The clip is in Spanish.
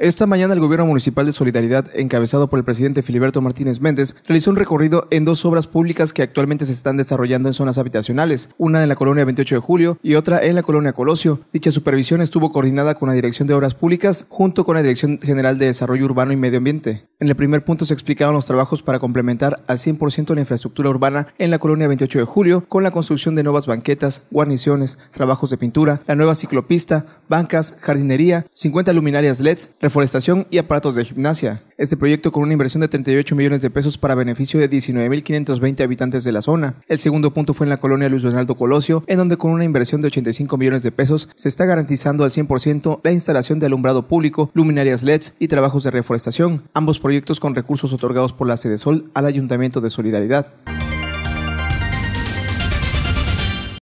Esta mañana el Gobierno Municipal de Solidaridad, encabezado por el presidente Filiberto Martínez Méndez, realizó un recorrido en dos obras públicas que actualmente se están desarrollando en zonas habitacionales, una en la colonia 28 de Julio y otra en la colonia Colosio. Dicha supervisión estuvo coordinada con la Dirección de Obras Públicas junto con la Dirección General de Desarrollo Urbano y Medio Ambiente. En el primer punto se explicaron los trabajos para complementar al 100% la infraestructura urbana en la colonia 28 de Julio con la construcción de nuevas banquetas, guarniciones, trabajos de pintura, la nueva ciclopista, bancas, jardinería, 50 luminarias LEDs, reforestación y aparatos de gimnasia. Este proyecto con una inversión de 38 millones de pesos para beneficio de 19.520 habitantes de la zona. El segundo punto fue en la colonia Luis Donaldo Colosio, en donde con una inversión de 85 millones de pesos se está garantizando al 100% la instalación de alumbrado público, luminarias LEDs y trabajos de reforestación, ambos proyectos con recursos otorgados por la Sede Sol al Ayuntamiento de Solidaridad.